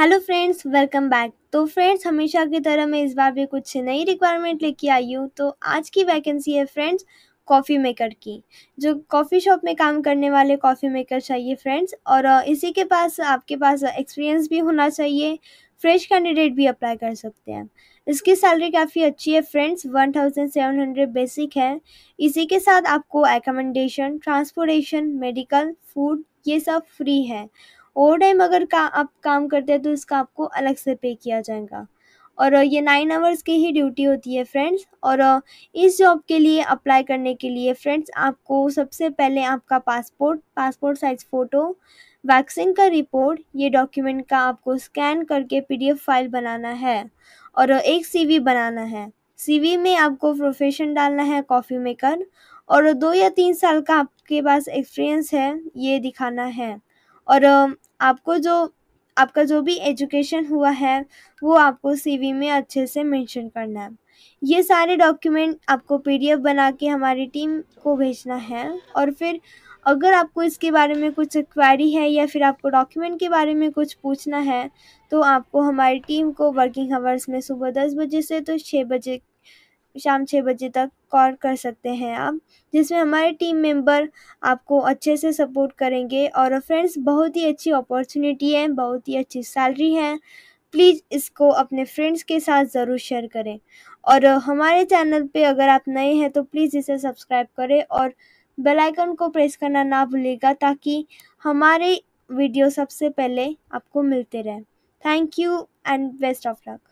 hello friends welcome back तो friends हमेशा की तरह मैं इस बार भी कुछ नई रिक्वायरमेंट लेके आई हूँ तो आज की वैकेंसी है फ्रेंड्स कॉफ़ी मेकर की जो कॉफ़ी शॉप में काम करने वाले कॉफ़ी मेकर चाहिए फ्रेंड्स और इसी के पास आपके पास एक्सपीरियंस भी होना चाहिए फ्रेश कैंडिडेट भी अप्लाई कर सकते हैं इसकी सैलरी काफ़ी अच्छी है friends one thousand seven hundred basic है इसी के साथ आपको एकमेंडेशन ट्रांसपोर्टेशन मेडिकल फूड ये सब फ्री है ओवर टाइम अगर का आप काम करते हैं तो इसका आपको अलग से पे किया जाएगा और ये नाइन आवर्स की ही ड्यूटी होती है फ्रेंड्स और इस जॉब के लिए अप्लाई करने के लिए फ्रेंड्स आपको सबसे पहले आपका passport passport size photo vaccine का रिपोर्ट ये डॉक्यूमेंट का आपको स्कैन करके पीडीएफ फाइल बनाना है और एक सीवी बनाना है सीवी में आपको प्रोफेशन डालना है कॉफ़ी मेकर और दो या तीन साल का आपके पास एक्सपीरियंस है ये दिखाना है और आपको जो आपका जो भी एजुकेशन हुआ है वो आपको सीवी में अच्छे से मेंशन करना है ये सारे डॉक्यूमेंट आपको पीडीएफ बना के हमारी टीम को भेजना है और फिर अगर आपको इसके बारे में कुछ क्वारी है या फिर आपको डॉक्यूमेंट के बारे में कुछ पूछना है तो आपको हमारी टीम को वर्किंग आवर्स में सुबह दस बजे से तो छः बजे शाम छः बजे तक कॉल कर सकते हैं आप जिसमें हमारे टीम मेंबर आपको अच्छे से सपोर्ट करेंगे और फ्रेंड्स बहुत ही अच्छी अपॉर्चुनिटी है बहुत ही अच्छी सैलरी है प्लीज़ इसको अपने फ्रेंड्स के साथ ज़रूर शेयर करें और हमारे चैनल पे अगर आप नए हैं तो प्लीज़ इसे सब्सक्राइब करें और बेल आइकन को प्रेस करना ना भूलेगा ताकि हमारे वीडियो सबसे पहले आपको मिलते रहें thank you and best of luck